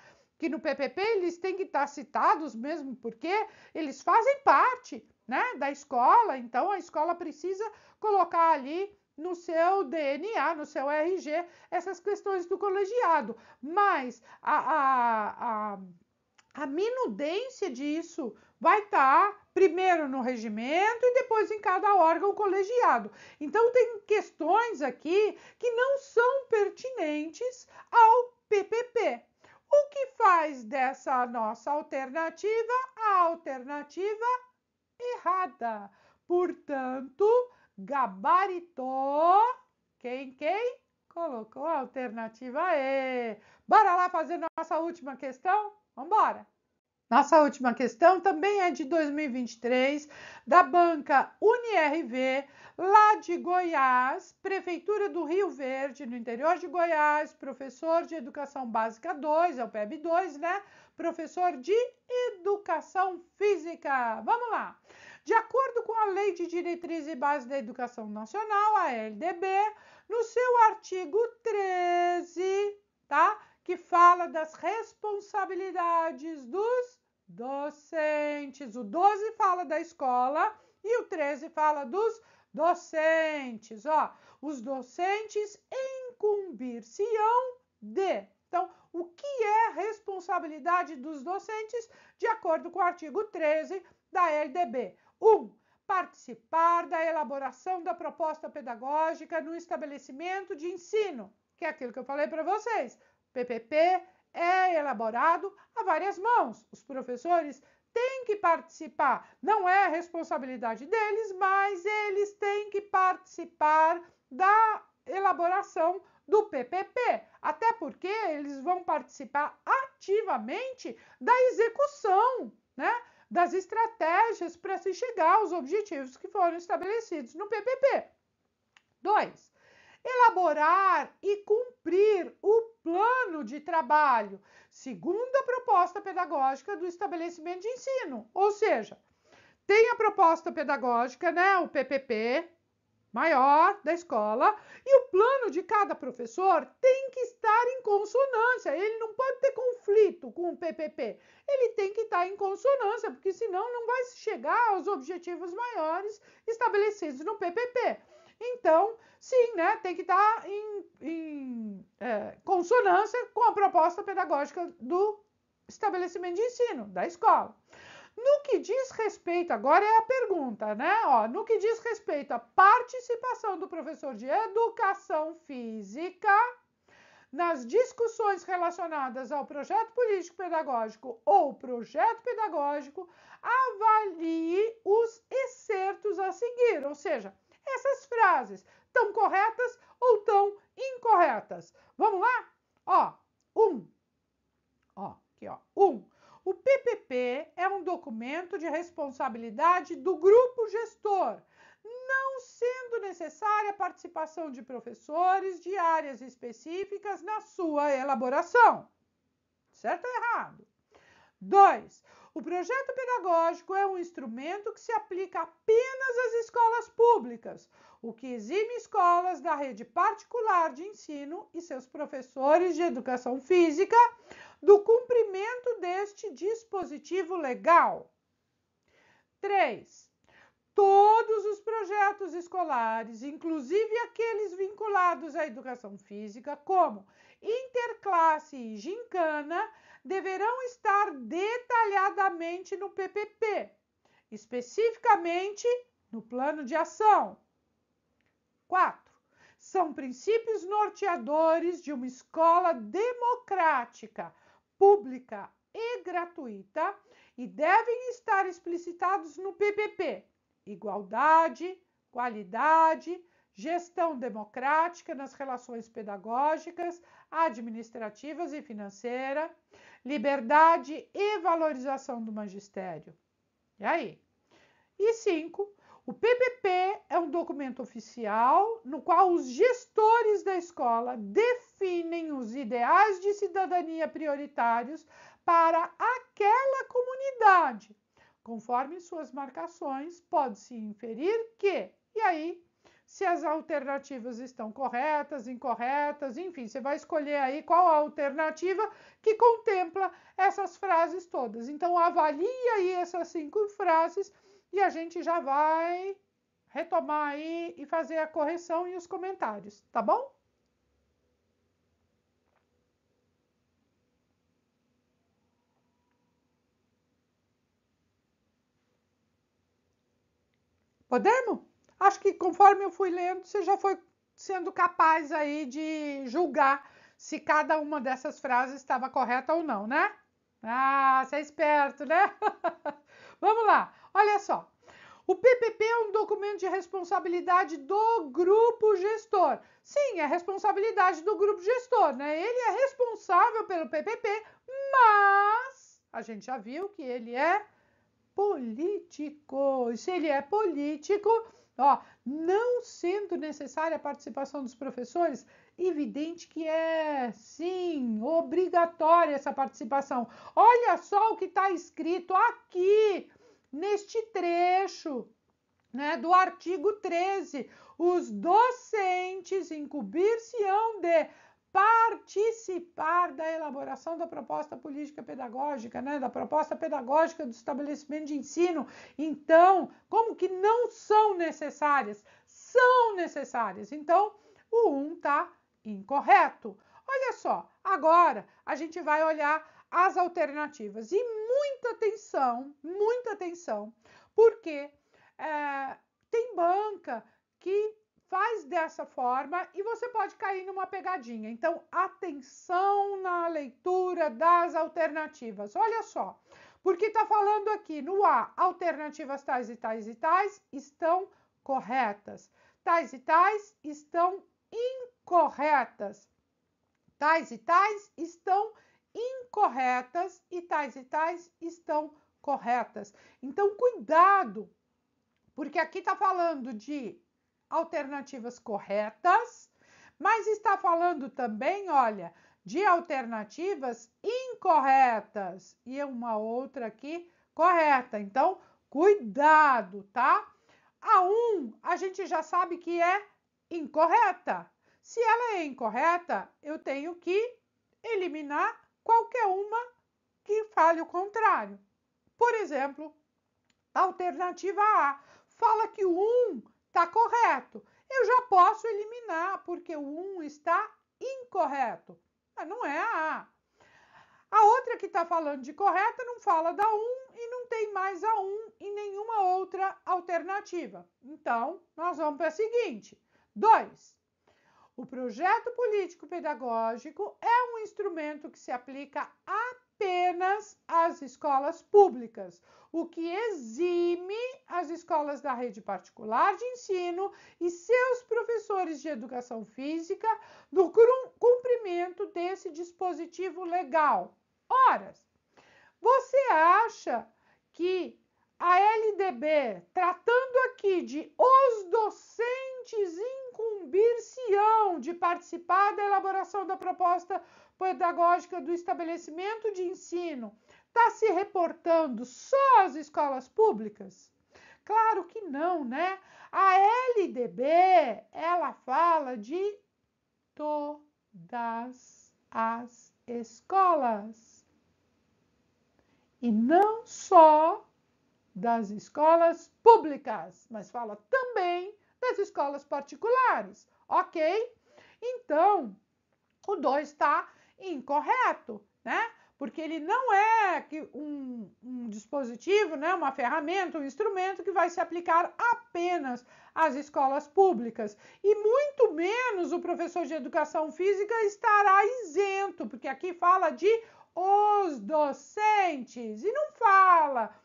que no PPP eles têm que estar citados mesmo, porque eles fazem parte né, da escola, então a escola precisa colocar ali no seu DNA, no seu RG, essas questões do colegiado. Mas a, a, a, a minudência disso vai estar primeiro no regimento e depois em cada órgão colegiado. Então tem questões aqui que não são pertinentes ao PPP, o que faz dessa nossa alternativa a alternativa errada? Portanto, gabaritou quem, quem colocou a alternativa E. Bora lá fazer nossa última questão? Vamos embora! Nossa última questão também é de 2023, da banca UniRV, lá de Goiás, Prefeitura do Rio Verde, no interior de Goiás, professor de Educação Básica 2, é o PEB 2, né? Professor de Educação Física. Vamos lá. De acordo com a Lei de Diretriz e Base da Educação Nacional, a LDB, no seu artigo 13, tá? Que fala das responsabilidades dos docentes. O 12 fala da escola e o 13 fala dos docentes. Ó, os docentes incumbir-se-ão de. Então, o que é responsabilidade dos docentes de acordo com o artigo 13 da LDB? 1. Um, participar da elaboração da proposta pedagógica no estabelecimento de ensino, que é aquilo que eu falei para vocês. PPP, é elaborado a várias mãos. Os professores têm que participar, não é responsabilidade deles, mas eles têm que participar da elaboração do PPP, até porque eles vão participar ativamente da execução, né? Das estratégias para se chegar aos objetivos que foram estabelecidos no PPP. Dois, elaborar e cumprir o plano de trabalho, segundo a proposta pedagógica do estabelecimento de ensino. Ou seja, tem a proposta pedagógica, né, o PPP maior da escola, e o plano de cada professor tem que estar em consonância. Ele não pode ter conflito com o PPP. Ele tem que estar em consonância, porque senão não vai chegar aos objetivos maiores estabelecidos no PPP. Então, sim, né, tem que estar tá em, em é, consonância com a proposta pedagógica do estabelecimento de ensino, da escola. No que diz respeito, agora é a pergunta, né? Ó, no que diz respeito à participação do professor de educação física nas discussões relacionadas ao projeto político-pedagógico ou projeto pedagógico, avalie os excertos a seguir, ou seja, essas frases tão corretas ou tão incorretas. Vamos lá? Ó, um. Ó, aqui, ó. Um. O PPP é um documento de responsabilidade do grupo gestor, não sendo necessária a participação de professores de áreas específicas na sua elaboração. Certo ou errado? Dois. O projeto pedagógico é um instrumento que se aplica apenas às escolas públicas, o que exime escolas da rede particular de ensino e seus professores de educação física do cumprimento deste dispositivo legal. 3. Todos os projetos escolares, inclusive aqueles vinculados à educação física, como interclasse e gincana, deverão estar detalhadamente no PPP, especificamente no plano de ação. 4. São princípios norteadores de uma escola democrática, pública e gratuita e devem estar explicitados no PPP: igualdade, qualidade, gestão democrática nas relações pedagógicas, administrativas e financeira, liberdade e valorização do magistério. E aí? E cinco, o PPP é um documento oficial no qual os gestores da escola definem os ideais de cidadania prioritários para aquela comunidade. Conforme suas marcações, pode-se inferir que, e aí, se as alternativas estão corretas, incorretas, enfim, você vai escolher aí qual a alternativa que contempla essas frases todas. Então, avalie aí essas cinco frases e a gente já vai retomar aí e fazer a correção e os comentários, tá bom? Podemos? acho que conforme eu fui lendo, você já foi sendo capaz aí de julgar se cada uma dessas frases estava correta ou não, né? Ah, você é esperto, né? Vamos lá, olha só. O PPP é um documento de responsabilidade do grupo gestor. Sim, é responsabilidade do grupo gestor, né? Ele é responsável pelo PPP, mas a gente já viu que ele é político. E se ele é político, Ó, não sendo necessária a participação dos professores, evidente que é, sim, obrigatória essa participação. Olha só o que está escrito aqui, neste trecho, né, do artigo 13. Os docentes incumbir-se-ão de participar da elaboração da proposta política pedagógica, né, da proposta pedagógica do estabelecimento de ensino. Então, como que não são necessárias? São necessárias. Então, o 1 um está incorreto. Olha só, agora a gente vai olhar as alternativas e muita atenção, muita atenção, porque é, tem banca que faz dessa forma e você pode cair numa pegadinha. Então, atenção na leitura das alternativas. Olha só, porque está falando aqui no A, alternativas tais e tais e tais estão corretas, tais e tais estão incorretas, tais e tais estão incorretas e tais e tais estão corretas. Então, cuidado, porque aqui está falando de alternativas corretas, mas está falando também, olha, de alternativas incorretas e é uma outra aqui correta. Então, cuidado, tá? A 1 um, a gente já sabe que é incorreta. Se ela é incorreta, eu tenho que eliminar qualquer uma que fale o contrário. Por exemplo, alternativa A fala que o 1 um está correto. Eu já posso eliminar, porque o 1 um está incorreto. Mas não é a A. A outra que está falando de correta não fala da 1 um, e não tem mais a 1 um, e nenhuma outra alternativa. Então, nós vamos para a seguinte. 2. O projeto político-pedagógico é um instrumento que se aplica apenas às escolas públicas o que exime as escolas da rede particular de ensino e seus professores de educação física do cumprimento desse dispositivo legal. Ora, você acha que a LDB, tratando aqui de os docentes incumbir-se-ão de participar da elaboração da proposta pedagógica do estabelecimento de ensino, está se reportando só às escolas públicas? Claro que não, né? A LDB, ela fala de todas as escolas. E não só das escolas públicas, mas fala também das escolas particulares, ok? Então, o 2 está incorreto, né? porque ele não é um, um, dispositivo, né, uma ferramenta, um instrumento que vai se aplicar apenas às escolas públicas. E muito menos o professor de educação física estará isento, porque aqui fala de os docentes e não fala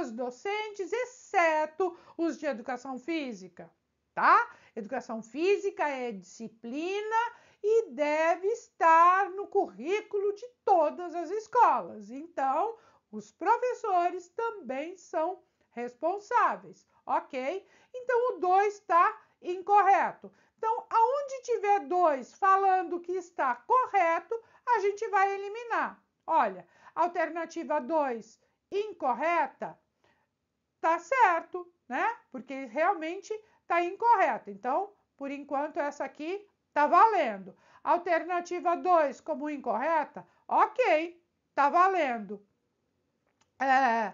os docentes, exceto os de educação física, tá? Educação física é disciplina e deve estar no currículo de todas as escolas. Então, os professores também são responsáveis, ok? Então, o 2 está incorreto. Então, aonde tiver 2 falando que está correto, a gente vai eliminar. Olha, alternativa 2 incorreta, tá certo, né? Porque realmente tá incorreta. Então, por enquanto, essa aqui tá valendo. Alternativa 2 como incorreta, ok, tá valendo. É,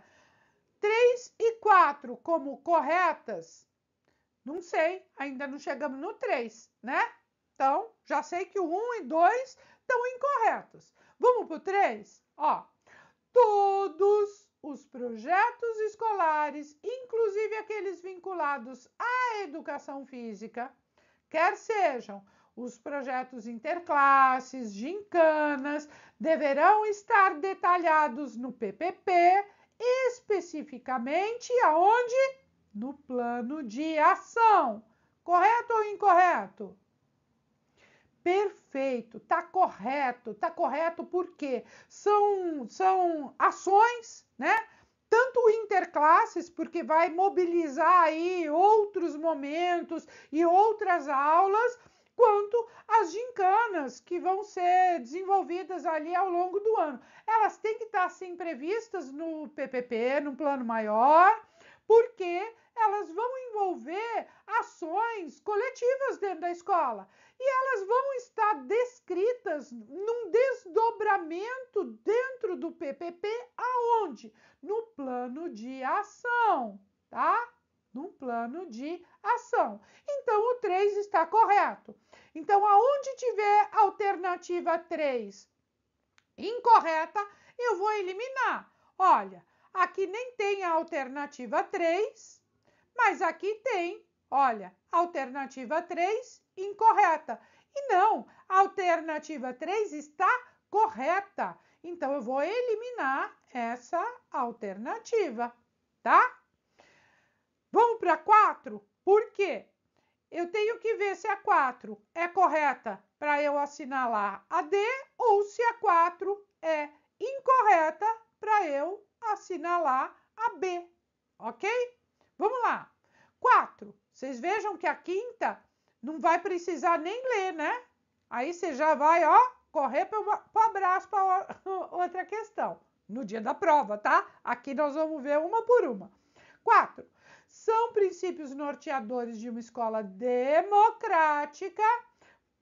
3 e 4 como corretas, não sei, ainda não chegamos no 3, né? Então, já sei que o 1 e 2 estão incorretos. Vamos para o 3? Ó, todos os projetos escolares, inclusive aqueles vinculados à educação física, quer sejam os projetos interclasses, gincanas, deverão estar detalhados no PPP, especificamente aonde? No plano de ação. Correto ou incorreto? Perfeito, tá correto, tá correto porque são, são ações, né? tanto interclasses, porque vai mobilizar aí outros momentos e outras aulas, quanto as gincanas que vão ser desenvolvidas ali ao longo do ano. Elas têm que estar sim previstas no PPP, num plano maior, porque elas vão envolver ações coletivas dentro da escola e elas vão estar descritas num desdobramento dentro do PPP aonde? No plano de ação, tá? Num plano de ação. Então o 3 está correto. Então, aonde tiver alternativa 3 incorreta, eu vou eliminar. Olha, aqui nem tem a alternativa 3, mas aqui tem, olha, alternativa 3 incorreta. E não, a alternativa 3 está correta. Então, eu vou eliminar essa alternativa, tá? Vamos para 4? Por quê? Eu tenho que ver se a 4 é correta para eu assinalar a D ou se a 4 é incorreta para eu assinalar a B, ok? Vamos lá. 4. Vocês vejam que a quinta não vai precisar nem ler, né? Aí você já vai, ó, correr para o abraço para outra questão. No dia da prova, tá? Aqui nós vamos ver uma por uma. 4 são princípios norteadores de uma escola democrática,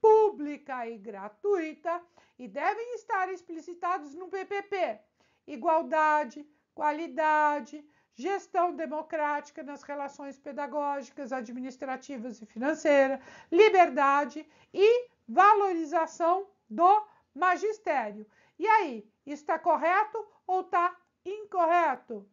pública e gratuita e devem estar explicitados no PPP: igualdade, qualidade, gestão democrática nas relações pedagógicas, administrativas e financeiras, liberdade e valorização do magistério. E aí, está correto ou está incorreto?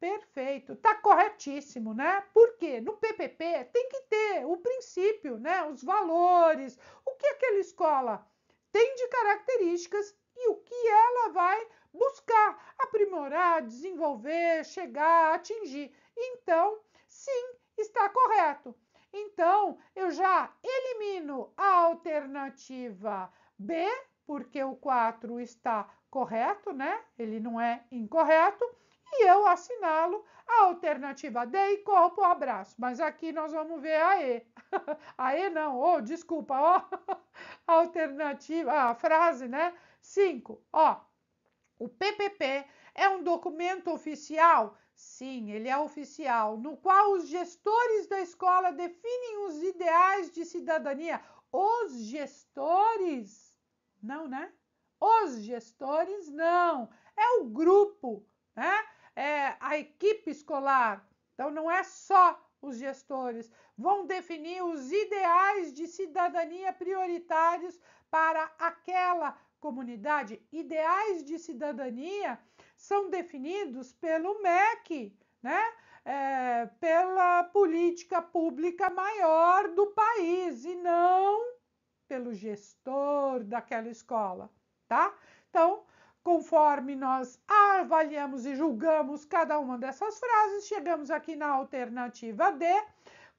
Perfeito, tá corretíssimo, né? Porque no PPP tem que ter o princípio, né? Os valores, o que aquela escola tem de características e o que ela vai buscar aprimorar, desenvolver, chegar, atingir. Então, sim, está correto. Então, eu já elimino a alternativa B, porque o 4 está correto, né? Ele não é incorreto e eu assinalo a alternativa D e corro para o abraço. Mas aqui nós vamos ver a E. a E não, ou oh, desculpa, ó, oh, a alternativa, a frase, né? 5, ó, oh, o PPP é um documento oficial? Sim, ele é oficial, no qual os gestores da escola definem os ideais de cidadania. Os gestores? Não, né? Os gestores não. É o grupo, né? é, a equipe escolar. Então, não é só os gestores, vão definir os ideais de cidadania prioritários para aquela comunidade. Ideais de cidadania são definidos pelo MEC, né? É, pela política pública maior do país e não pelo gestor daquela escola, tá? Então, Conforme nós avaliamos e julgamos cada uma dessas frases, chegamos aqui na alternativa D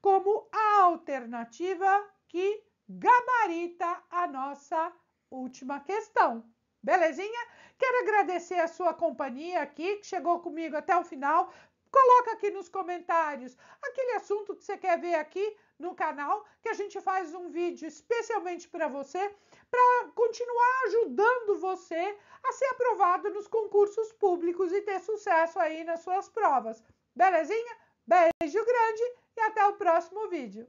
como a alternativa que gabarita a nossa última questão. Belezinha? Quero agradecer a sua companhia aqui, que chegou comigo até o final. Coloca aqui nos comentários aquele assunto que você quer ver aqui no canal, que a gente faz um vídeo especialmente para você, para continuar ajudando você a ser aprovado nos concursos públicos e ter sucesso aí nas suas provas. Belezinha? Beijo grande e até o próximo vídeo.